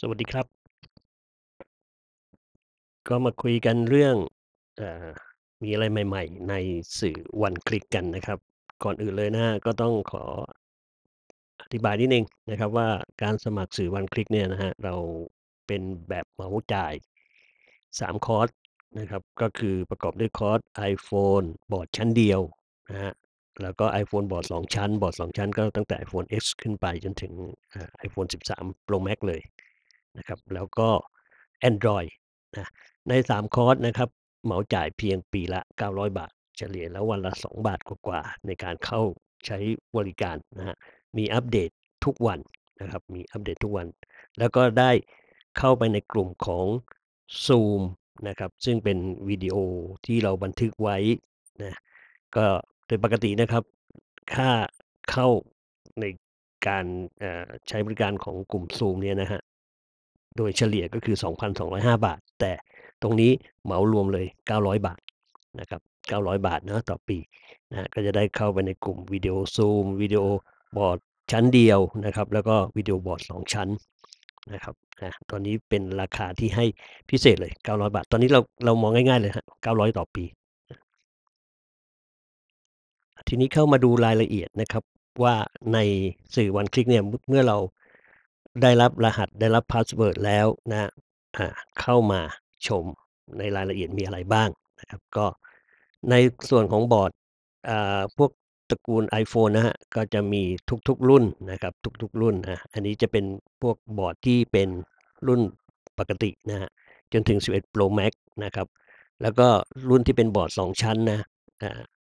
สวัสดีครับ ก็มาคุยกันเรื่องอมีอะไรใหม่ ๆ ในสื่อวันคลิกกันนะครับ ก่อนอื่นเลยนะฮะก็ต้องขออธิบายนิดหนึ่งนะครับว่าการสมัครสื่อวันคลิกเนี่ยนะฮะ เราเป็นแบบเหมาจ่าย 3 คอร์สนะครับก็คือประกอบด้วยคอร์ส iPhone บอร์ดชั้นเดียวนะฮะ แล้วก็ iPhone บอร์ด2 ชั้นบอร์ด2 ชั้นก็ตั้งแต่ iPhone X ขึ้นไปจนถึงอ iPhone 13 Pro Max เลยนะครับแล้วก็ Android นะใน 3 คอร์สนะครับเหมาจ่ายเพียงปีละ 900 บาท เฉลี่ยแล้ววันละ 2 บาทกว่าๆในการเข้าใช้บริการนะฮะมีอัปเดตทุกวันนะครับ มีอัปเดตทุกวัน แล้วก็ได้เข้าไปในกลุ่มของ Zoom นะครับซึ่งเป็นวิดีโอที่เราบันทึกไว้นะก็โดยปกตินะครับ ค่าเข้าในการใช้บริการของกลุ่ม Zoom เนี่ยนะฮะโดยเฉลี่ยก็คือ 2,205 บาท แต่ตรงนี้เหมารวมเลย 900 บาทนะครับ900 บาทนะต่อปีนะก็จะได้เข้าไปในกลุ่มวิดีโอซูมวิดีโอบอร์ดชั้นเดียวนะครับ แล้วก็วิดีโอบอร์ด2ชั้นนะครับนะตอนนี้เป็นราคาที่ให้พิเศษเลย 900 บาท ตอนนี้เราเรามองง่ายๆเลยฮะ900ต่อปี ทีนี้เข้ามาดูรายละเอียดนะครับ ว่าในสื่อวันคลิกเนี่ยเมื่อเราได้รับรหัสได้รับพาสเวิร์ดแล้วนะฮะเข้ามาชมในรายละเอียดมีอะไรบ้างนะครับ ก็ในส่วนของบอร์ดพวกตระกูล iPhone นะฮะก็จะมีทุก ๆ รุ่นนะครับ ทุกๆรุ่นนะอันนี้จะเป็นพวกบอร์ดที่เป็นรุ่นปกตินะฮะจนถึง 11 Pro Max นะครับ แล้วก็รุ่นที่เป็นบอร์ด2 ชั้นนะ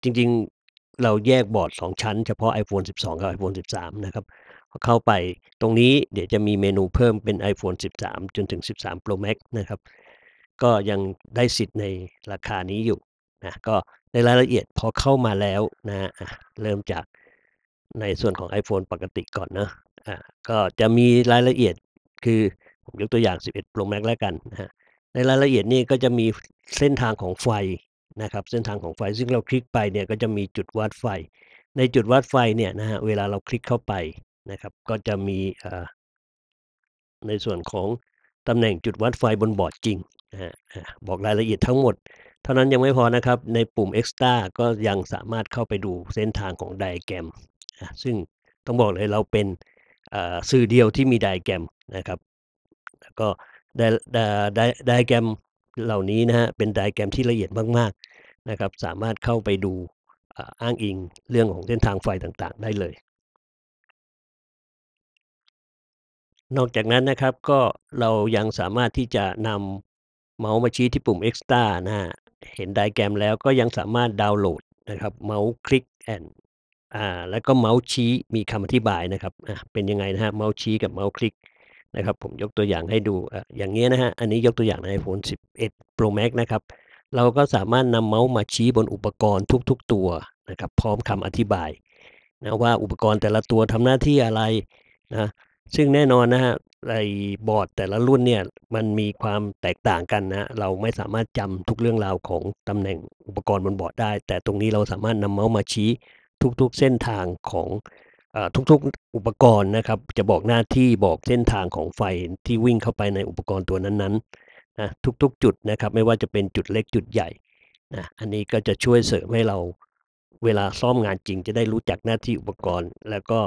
จริงๆเราแยกบอร์ด2 ชั้น เฉพาะ iPhone 12 กับ iPhone 13 นะครับเข้าไปตรงนี้เดี๋ยวจะมีเมนูเพิ่มเป็น iPhone 13 จนถึง 13 Pro Max นะครับ ก็ยังได้สิทธิ์ในราคานี้อยู่นะก็ในรายละเอียดพอเข้ามาแล้วนะเริ่มจากในส่วนของ iPhone ปกติก่อนนะอ่ะก็จะมีรายละเอียดคือผมยกตัวอย่าง 11 Pro Max แล้วกันนะในรายละเอียดนี่ก็จะมีเส้นทางของไฟนะครับเส้นทางของไฟซึ่งเราคลิกไปเนี่ย ก็จะมีจุดวัดไฟ ในจุดวัดไฟ เนี่ยนะฮะเวลาเราคลิกเข้าไปนะครับก็จะมีในส่วนของตำแหน่งจุดวัดไฟบนบอร์ดจริง บอกรายละเอียดทั้งหมดเท่านั้นยังไม่พอนะครับ ในปุ่ม Extra ก็ยังสามารถเข้าไปดูเส้นทางของไดแกรมซึ่งต้องบอกเลยเราเป็นสื่อเดียวที่มีไดแกรมนะครับแล้วก็ไดไดไดแกรมเหล่านี้นะฮะเป็นไดแกรมที่ละเอียดมากๆนะครับ สามารถเข้าไปดูอ้างอิงเรื่องของเส้นทางไฟต่างๆ ได้เลยนอกจากนั้นนะครับ ก็เรายังสามารถที่จะนำเมาส์มาชี้ที่ปุ่ม extra นะฮะเห็นไดแกรมแล้วก็ยังสามารถดาวน์โหลดนะครับ เมาส์คลิกแอนอ่า แล้วก็เมาส์ชี้ มีคำอธิบายนะครับอ่ะเป็นยังไงนะฮะเมาส์ชี้กับเมาส์คลิก นะครับ ผมยกตัวอย่างให้ดูอ่าอย่างเงี้ยนะฮะอันนี้ยกตัวอย่างใน iPhone 11 Pro Max นะครับ เราก็สามารถนำเมาส์มาชี้บนอุปกรณ์ทุก ๆ ตัวนะครับ พร้อมคำอธิบาย นะว่าอุปกรณ์แต่ละตัวทำหน้าที่อะไรนะซึ่งแน่นอนนะฮะไอบอร์ดแต่ละรุ่นเนี่ยมันมีความแตกต่างกันนะ เราไม่สามารถจำทุกเรื่องราวของตำแหน่งอุปกรณ์บนบอร์ดได้ แต่ตรงนี้เราสามารถนำเมาส์มาชี้ทุกๆเส้นทางของทุกๆอุปกรณ์นะครับ จะบอกหน้าที่บอกเส้นทางของไฟที่วิ่งเข้าไปในอุปกรณ์ตัวนั้นๆนะทุกๆจุดนะครับ ไม่ว่าจะเป็นจุดเล็กจุดใหญ่นะอันนี้ก็จะช่วยเสริมให้เราเวลาซ่อมงานจริง จะได้รู้จักหน้าที่อุปกรณ์ แล้วก็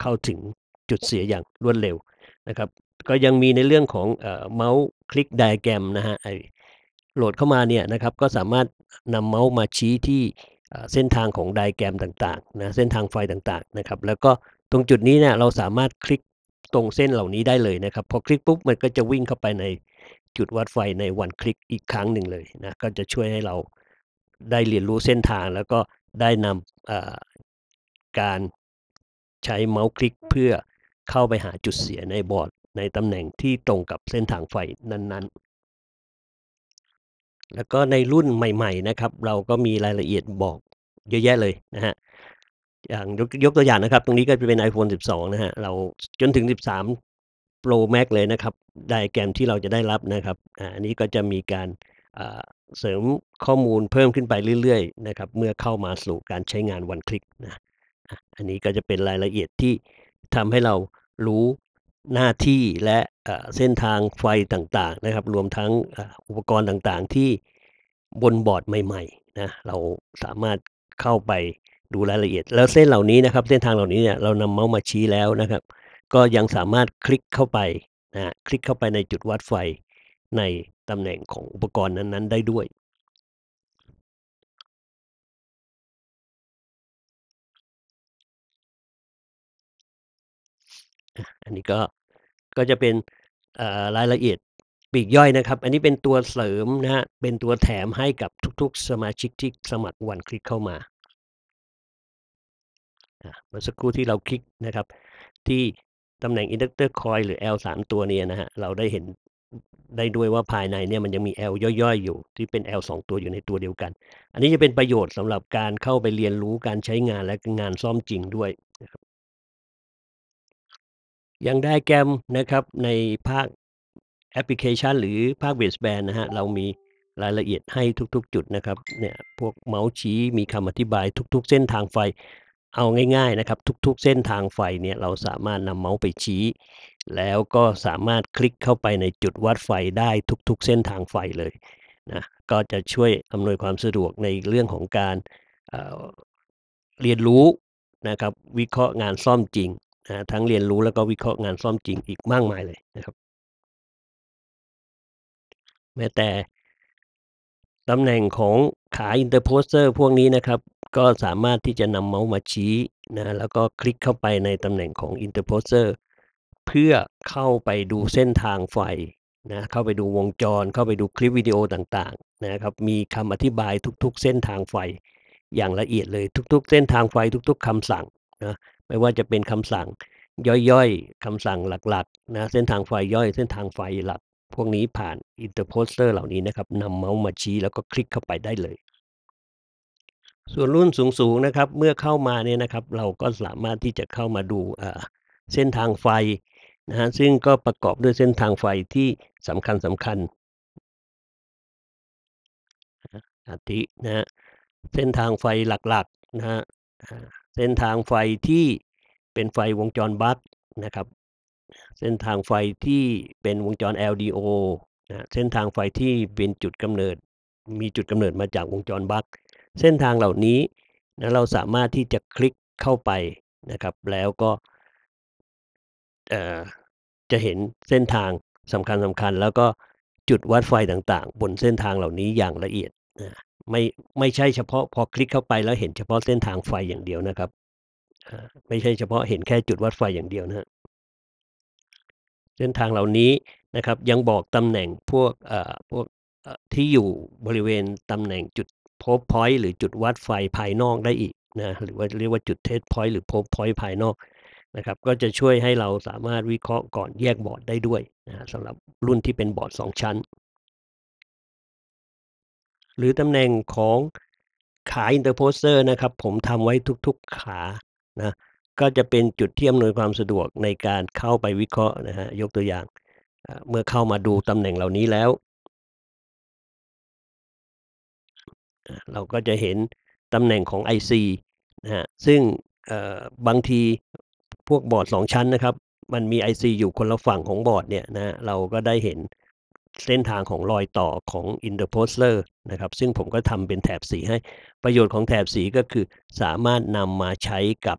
เข้าถึงจุดเสียอย่างรวดเร็วนะครับก็ยังมีในเรื่องของเมาส์คลิกไดแกรมนะฮะไอโหลดเข้ามาเนี่ยนะครับก็สามารถนำเมาส์มาชี้ที่เส้นทางของไดแกรมต่างๆนะเส้นทางไฟต่างๆนะครับ แล้วก็ตรงจุดนี้เนี่ยเราสามารถคลิกตรงเส้นเหล่านี้ได้เลยนะครับพอคลิกปุ๊บมันก็จะวิ่งเข้าไปในจุดวัดไฟในวันคลิกอีกครั้งหนึ่งเลยนะก็จะช่วยให้เราได้เรียนรู้เส้นทาง แล้วก็ได้นำการใช้เมาส์คลิกเพื่อเข้าไปหาจุดเสียในบอร์ดในตำแหน่งที่ตรงกับเส้นทางไฟนั้นๆ แล้วก็ในรุ่นใหม่ๆนะครับ เราก็มีรายละเอียดบอกเยอะแยะเลยนะฮะ อย่างยกยกตัวอย่างนะครับ ตรงนี้ก็จะเป็น iPhone 12 นะฮะ เราจนถึง 13 Pro Max เลยนะครับ ไดแกรมที่เราจะได้รับนะครับ อันนี้ก็จะมีการเสริมข้อมูลเพิ่มขึ้นไปเรื่อยๆนะครับ เมื่อเข้ามาสู่การใช้งานวันคลิกนะอันนี้ก็จะเป็นรายละเอียดที่ทำให้เรารู้หน้าที่และเส้นทางไฟต่างๆ นะครับ รวมทั้งอุปกรณ์ต่างๆ ที่บนบอร์ดใหม่ๆนะเราสามารถเข้าไปดูรายละเอียด แล้วเส้นเหล่านี้นะครับ เส้นทางเหล่านี้เนี่ยเรานำเมาส์มาชี้แล้วนะครับ ก็ยังสามารถคลิกเข้าไปนะคลิกเข้าไปในจุดวัดไฟในตำแหน่งของอุปกรณ์นั้น ๆ ได้ด้วยอันนี้ก็ก็จะเป็นรายละเอียดปีกย่อยนะครับ อันนี้เป็นตัวเสริมนะฮะ เป็นตัวแถมให้กับทุกๆ สมาชิกที่สมัครวันคลิกเข้ามาเมื่อสักครู่ที่เราคลิกนะครับ ที่ตำแหน่งอิักเตอร์คอยล์หรือ L 3ตัวนี้นะฮะ เราได้เห็นได้ด้วยว่าภายในเนี่ยมันยังมี L ย่อยๆ อยู่ ที่เป็น L 2 ตัวอยู่ในตัวเดียวกัน อันนี้จะเป็นประโยชน์สำหรับการเข้าไปเรียนรู้การใช้งานและงานซ่อมจริงด้วยยังได้แกมนะครับในภาคแอปพลิเคชันหรือภาคเวสแบนนะฮะเรามีรายละเอียดให้ทุก ๆ จุดนะครับเนี่ยพวกเมาส์ชี้มีคำอธิบายทุก ๆ เส้นทางไฟเอาง่าย ๆนะครับ ทุกๆเส้นทางไฟเนี่ยเราสามารถนำเมาส์ไปชี้ แล้วก็สามารถคลิกเข้าไปในจุดวัดไฟได้ทุก ๆ เส้นทางไฟเลยนะก็จะช่วยอำนวยความสะดวกในเรื่องของการเเรียนรู้นะครับวิเคราะห์งานซ่อมจริงะทั้งเรียนรู้แล้วก็วิเคราะห์งานซ่อมจริงอีกมากมาย เลยนะครับ แม้แต่ตำแหน่งของขาอินเตอร์โพสเตอร์พวกนี้นะครับ ก็สามารถที่จะนำเมาส์มาชี้นะ แล้วก็คลิกเข้าไปในตำแหน่งของอินเตอร์โพสเตอร์เพื่อเข้าไปดูเส้นทางไฟนะ เข้าไปดูวงจรเข้าไปดูคลิปวิดีโอต่าง ๆ นะครับ มีคำอธิบายทุก ๆเส้นทางไฟอย่างละเอียดเลย ทุก ๆ เส้นทางไฟทุก ๆคำสั่งนะไม่ว่าจะเป็นคำสั่ง ย่อยๆคำสั่งหลัก ๆ นะ เส้นทางไฟย่อยเส้นทางไฟหลัก พวกนี้ผ่านอินเตอร์โพสเตอร์เหล่านี้นะครับนำเมาส์มาชี้แล้วก็คลิกเข้าไปได้เลย ส่วนรุ่นสูงๆนะครับ เมื่อเข้ามาเนี่ยนะครับ เราก็สามารถที่จะเข้ามาดูเส้นทางไฟนะฮะซึ่งก็ประกอบด้วยเส้นทางไฟที่สำคัญสาคัญอาทินะเส้นทางไฟหลัก ๆ นะฮะเส้นทางไฟที่เป็นไฟวงจรบัสนะครับ เส้นทางไฟที่เป็นวงจร LDO นะเส้นทางไฟที่เป็นจุดกำเนิด มีจุดกำเนิดมาจากวงจรบัสเส้นทางเหล่านี้นะเราสามารถที่จะคลิกเข้าไปนะครับ แล้วก็จะเห็นเส้นทางสำคัญสำคัญแล้วก็จุดวัดไฟต่างๆ บนเส้นทางเหล่านี้อย่างละเอียดนะไม่ไม่ใช่เฉพาะพอคลิกเข้าไปแล้วเห็นเฉพาะเส้นทางไฟอย่างเดียวนะครับ ไม่ใช่เฉพาะเห็นแค่จุดวัดไฟอย่างเดียวนะเส้นทางเหล่านี้นะครับยังบอกตำแหน่งพวกพวกที่อยู่บริเวณตำแหน่งจุดโพบพอยต์หรือจุดวัดไฟ ภายนอกได้อีกนะหรือว่าเรียกว่าจุดเทสพอยต์หรือโพบพอยต์ภายนอกนะครับ ก็จะช่วยให้เราสามารถวิเคราะห์ก่อนแยกบอร์ดได้ด้วยนะสำหรับรุ่นที่เป็นบอร์ด2ชั้นหรือตำแหน่งของขาอินเตอร์โพสเตอร์นะครับ ผมทำไว้ทุกๆขานะ ก็จะเป็นจุดที่อำนวยความสะดวกในการเข้าไปวิเคราะห์นะฮะยกตัวอย่างเมื่อเข้ามาดูตำแหน่งเหล่านี้แล้ว เราก็จะเห็นตำแหน่งของ IC นะฮะซึ่งบางทีพวกบอร์ด2 ชั้นนะครับ มันมี IC อยู่คนละฝั่งของบอร์ด เนี่ยนะเราก็ได้เห็นเส้นทางของรอยต่อของ interposer นะครับ ซึ่งผมก็ทำเป็นแถบสีให้ ประโยชน์ของแถบสีก็คือสามารถนำมาใช้กับ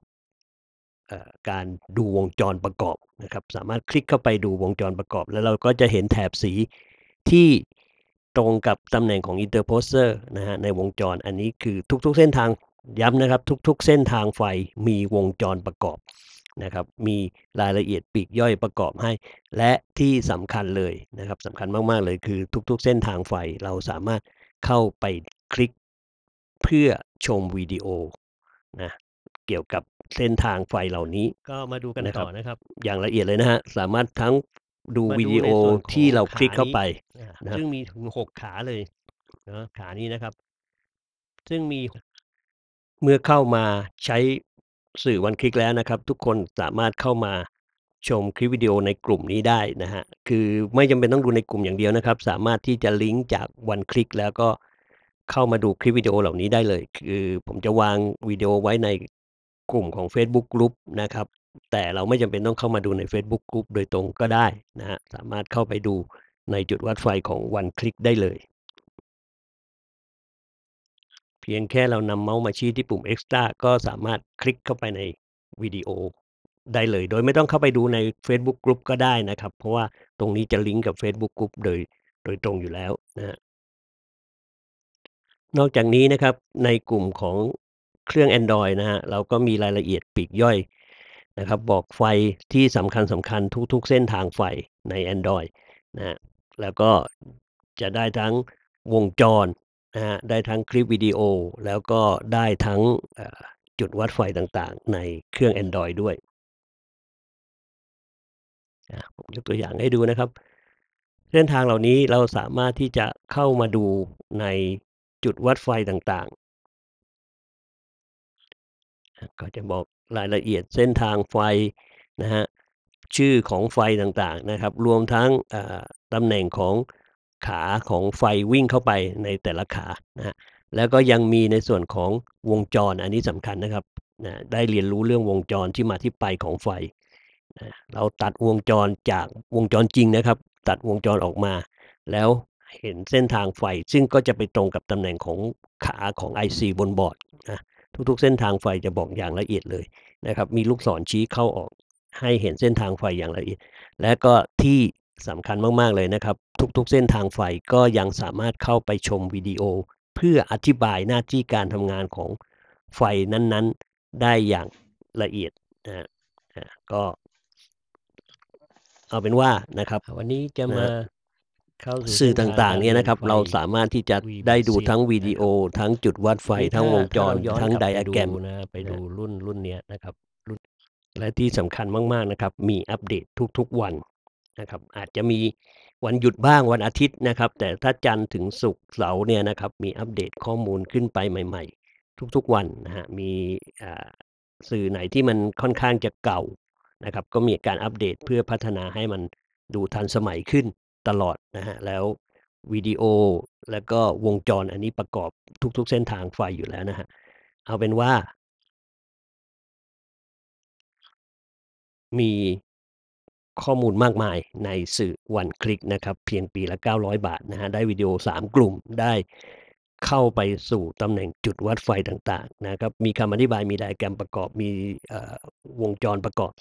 การดูวงจรประกอบนะครับ สามารถคลิกเข้าไปดูวงจรประกอบแล้วเราก็จะเห็นแถบสีที่ตรงกับตำแหน่งของ interposer นะฮะในวงจรอันนี้คือทุก ๆ เส้นทางย้ำนะครับ ทุกๆ เส้นทางไฟมีวงจรประกอบนะครับมีรายละเอียดปีกย่อยประกอบให้ และที่สำคัญเลยนะครับสำคัญมากๆเลยคือทุก ๆเส้นทางไฟเราสามารถเข้าไปคลิกเพื่อชมวิดีโอนะ เกี่ยวกับเส้นทางไฟเหล่านี้ ก็มาดูกันต่อนะครับ อย่างละเอียดเลยนะฮะสามารถทั้งดูวิดีโอที่เราคลิกเข้าไปซึ่งมีถึงหกขาเลยนะขานี้นะครับ ซึ่งมีเมื่อเข้ามาใช้สื่อวันคลิกแล้วนะครับทุกคนสามารถเข้ามาชมคลิปวิดีโอในกลุ่มนี้ได้นะฮะคือไม่จำเป็นต้องดูในกลุ่มอย่างเดียวนะครับ สามารถที่จะลิงก์จากวันคลิกแล้วก็เข้ามาดูคลิปวิดีโอเหล่านี้ได้เลย คือผมจะวางวิดีโอไว้ในกลุ่มของ Facebook กลุ่มนะครับแต่เราไม่จำเป็นต้องเข้ามาดูใน Facebook กลุ่มโดยตรงก็ได้นะฮะสามารถเข้าไปดูในจุดวัดไฟของวันคลิกได้เลยพียงแค่เรานำเมาส์มาชี้ที่ปุ่ม Extra ก็สามารถคลิกเข้าไปในวิดีโอได้เลย โดยไม่ต้องเข้าไปดูใน Facebook Group ก็ได้นะครับ เพราะว่าตรงนี้จะลิงก์กับ Facebook Group โดย โดยตรงอยู่แล้วนะนอกจากนี้นะครับในกลุ่มของเครื่อง Android นะฮะเราก็มีรายละเอียดปีกย่อยนะครับ บอกไฟที่สำคัญสำคัญทุก ๆ เส้นทางไฟใน Android นะ แล้วก็จะได้ทั้งวงจรนะฮะได้ทั้งคลิปวิดีโอแล้วก็ได้ทั้งจุดวัดไฟต่าง ๆ ในเครื่อง Android ด้วย ผมยกตัวอย่างให้ดูนะครับ เส้นทางเหล่านี้เราสามารถที่จะเข้ามาดูในจุดวัดไฟต่าง ๆ ก็จะบอกรายละเอียดเส้นทางไฟนะฮะชื่อของไฟต่าง ๆนะครับ รวมทั้งตำแหน่งของขาของไฟวิ่งเข้าไปในแต่ละขานะแล้วก็ยังมีในส่วนของวงจร อันนี้สำคัญนะครับนะได้เรียนรู้เรื่องวงจรที่มาที่ไปของไฟนะเราตัดวงจรจากวงจรจริงนะครับ ตัดวงจรออกมา แล้วเห็นเส้นทางไฟ ซึ่งก็จะไปตรงกับตำแหน่งของขาของ IC บนบอร์ดนะทุก ๆเส้นทางไฟจะบอกอย่างละเอียดเลยนะครับ มีลูกศรชี้เข้าออก ให้เห็นเส้นทางไฟอย่างละเอียด และก็ที่สำคัญมาก ๆ เลยนะครับ ทุก ๆ เส้นทางไฟก็ยังสามารถเข้าไปชมวิดีโอเพื่ออธิบายหน้าที่การทำงานของไฟนั้น ๆ ได้อย่างละเอียดนะฮะก็ เอาเป็นว่านะครับ วันนี้จะมาสื่อต่างๆ เนี่ยนะครับ เราสามารถที่จะได้ดูทั้งวิดีโอทั้งจุดวัดไฟ ทั้งวงจรทั้งไดอะแกรมนะไปดูรุ่นรุ่นเนี้ยนะครับและที่สำคัญมาก ๆนะครับ มีอัปเดตทุก ๆ วันนะครับอาจจะมีวันหยุดบ้างวันอาทิตย์นะครับ แต่ถ้าจันทร์ถึงศุกร์เสาร์เนี่ยนะครับ มีอัปเดตข้อมูลขึ้นไปใหม่ ๆ ทุกๆวันนะฮะมีสื่อไหนที่มันค่อนข้างจะเก่านะครับ ก็มีการอัปเดตเพื่อพัฒนาให้มันดูทันสมัยขึ้นตลอดนะฮะแล้ววิดีโอแล้วก็วงจรอันนี้ประกอบทุก ๆเส้นทางไฟอยู่แล้วนะฮะเอาเป็นว่ามีข้อมูลมากมายในสื่อวันคลิกนะครับ เพียงปีละ 900 บาทนะฮะได้วิดีโอ 3 กลุ่มได้เข้าไปสู่ตำแหน่งจุดวัดไฟต่างๆนะครับมีคำอธิบายมีไดแกรมประกอบมีวงจรประกอบ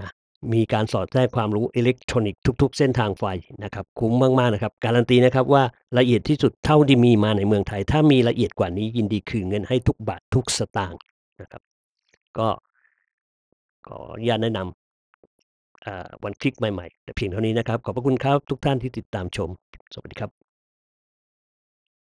นะมีการสอดแทรกความรู้อิเล็กทรอนิกส์ทุกๆเส้นทางไฟนะครับคุ้มมากๆนะครับ การันตีนะครับว่าละเอียดที่สุดเท่าที่มีมาในเมืองไทยถ้ามีละเอียดกว่านี้ยินดีคืนเงินให้ทุกบาททุกสตางค์นะครับ ก็ขออนุญาตแนะนำวันคลิกใหม่ ๆแต่เพียงเท่านี้นะครับ ขอบพระคุณครับ ทุกท่านที่ติดตามชม สวัสดีครับ